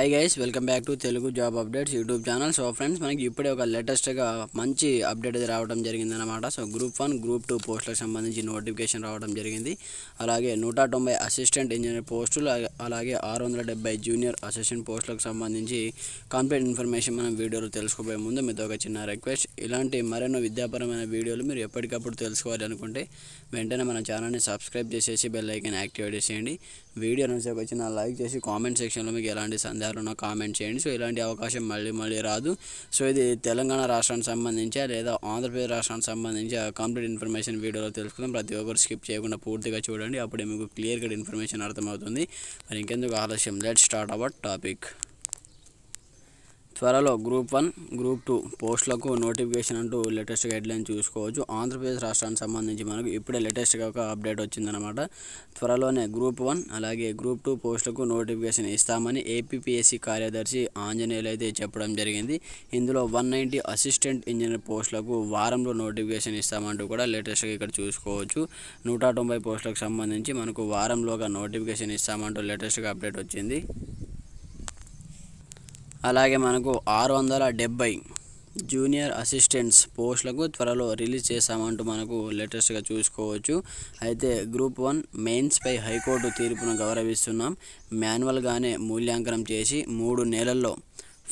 hi guys welcome back to Telugu job updates YouTube channel so friends మనకి ఇప్పుడే ఒక లేటెస్ట్గా మంచి అప్డేట్ అది రావడం జరిగిందనమాట so group one group two పోస్టులకు సంబంధించి నోటిఫికేషన్ రావడం జరిగింది అలాగే నూట తొంభై అసిస్టెంట్ ఇంజనీర్ పోస్టులు అలాగే ఆరు వందల జూనియర్ అసిస్టెంట్ పోస్టులకు సంబంధించి కంప్లీట్ ఇన్ఫర్మేషన్ మనం వీడియోలో తెలుసుకోబోయే ముందు మీతో ఒక చిన్న రిక్వెస్ట్ ఇలాంటి మరెన్నో విద్యాపరమైన వీడియోలు మీరు ఎప్పటికప్పుడు తెలుసుకోవాలి అనుకుంటే వెంటనే మన ఛానల్ని సబ్స్క్రైబ్ చేసేసి బెల్ ఐకన్ యాక్టివేట్ చేసేయండి వీడియో నుంచి ఒక చిన్న లైక్ చేసి కామెంట్ సెక్షన్లో మీకు ఎలాంటి సందేహాలు ఎవరైనా కామెంట్ చేయండి సో ఇలాంటి అవకాశం మళ్ళీ మళ్ళీ రాదు సో ఇది తెలంగాణ రాష్ట్రానికి సంబంధించి లేదా ఆంధ్రప్రదేశ్ రాష్ట్రానికి సంబంధించి కంప్లీట్ ఇన్ఫర్మేషన్ వీడియోలో తెలుసుకుందాం ప్రతి ఒక్కరు స్కిప్ చేయకుండా పూర్తిగా చూడండి అప్పుడే మీకు క్లియర్ కట్ ఇన్ఫర్మేషన్ అర్థమవుతుంది మరి ఇంకెందుకు ఆలస్యం లెట్ స్టార్ట్ అవర్ టాపిక్ త్వరలో గ్రూప్ వన్ గ్రూప్ టూ పోస్టులకు నోటిఫికేషన్ అంటూ లేటెస్ట్ గైడ్లైన్ చూసుకోవచ్చు ఆంధ్రప్రదేశ్ రాష్ట్రానికి సంబంధించి మనకు ఇప్పుడే లేటెస్ట్గా ఒక అప్డేట్ వచ్చిందనమాట త్వరలోనే గ్రూప్ వన్ అలాగే గ్రూప్ టూ పోస్టులకు నోటిఫికేషన్ ఇస్తామని ఏపీపీఎస్సీ కార్యదర్శి ఆంజనేయులు అయితే చెప్పడం జరిగింది ఇందులో వన్ నైంటీ అసిస్టెంట్ ఇంజనీర్ పోస్టులకు వారంలో నోటిఫికేషన్ ఇస్తామంటూ కూడా లేటెస్ట్గా ఇక్కడ చూసుకోవచ్చు నూట తొంభై పోస్టులకు సంబంధించి మనకు వారంలోగా నోటిఫికేషన్ ఇస్తామంటూ లేటెస్ట్గా అప్డేట్ వచ్చింది అలాగే మనకు ఆరు వందల డెబ్బై జూనియర్ అసిస్టెంట్స్ పోస్టులకు త్వరలో రిలీజ్ చేశామంటూ మనకు లేటెస్ట్గా చూసుకోవచ్చు అయితే గ్రూప్ వన్ మెయిన్స్పై హైకోర్టు తీర్పును గౌరవిస్తున్నాం మాన్యువల్గానే మూల్యాంకనం చేసి మూడు నెలల్లో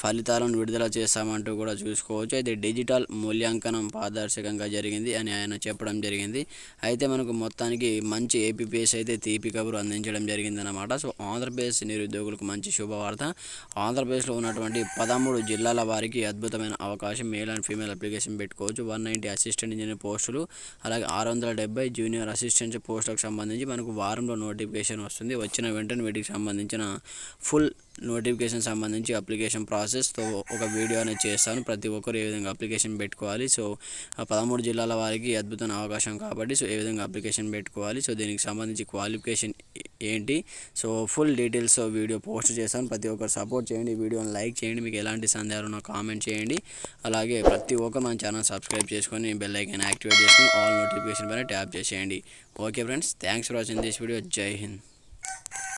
ఫలితాలను విడుదల చేస్తామంటూ కూడా చూసుకోవచ్చు అయితే డిజిటల్ మూల్యాంకనం పారదర్శకంగా జరిగింది అని ఆయన చెప్పడం జరిగింది అయితే మనకు మొత్తానికి మంచి ఏపీపీఎస్ అయితే తీపి కబురు అందించడం జరిగింది అనమాట సో ఆంధ్రప్రదేశ్ నిరుద్యోగులకు మంచి శుభవార్త ఆంధ్రప్రదేశ్లో ఉన్నటువంటి పదమూడు జిల్లాల వారికి అద్భుతమైన అవకాశం మేల్ అండ్ ఫీమేల్ అప్లికేషన్ పెట్టుకోవచ్చు వన్ నైంటీ అసిస్టెంట్ ఇంజనీర్ పోస్టులు అలాగే ఆరు వందల డెబ్బై జూనియర్ అసిస్టెంట్ పోస్టులకు సంబంధించి మనకు వారంలో నోటిఫికేషన్ వస్తుంది వచ్చిన వెంటనే వీటికి సంబంధించిన ఫుల్ నోటిఫికేషన్ సంబంధించి అప్లికేషన్ ప్రాసెస్ ప్రాసెస్తో ఒక వీడియో అనేది చేస్తాను ప్రతి ఒక్కరు ఏ విధంగా అప్లికేషన్ పెట్టుకోవాలి సో పదమూడు జిల్లాల వారికి అద్భుతమైన అవకాశం కాబట్టి సో ఏ విధంగా అప్లికేషన్ పెట్టుకోవాలి సో దీనికి సంబంధించి క్వాలిఫికేషన్ ఏంటి so full details video post చేస్తాను ప్రతి ఒక్కరు సపోర్ట్ చేయండి వీడియోని లైక్ చేయండి మీకు ఎలాంటి సందేహాలు ఉన్నా కామెంట్ చేయండి అలాగే ప్రతి ఒక్కరు మన ఛానల్ సబ్స్క్రైబ్ చేసుకొని బెల్ ఐకాన్ యాక్టివేట్ చేసుకొని ఆల్ నోటిఫికేషన్ పైన ట్యాప్ చేసేయండి okay friends thanks for watching this video Jai Hind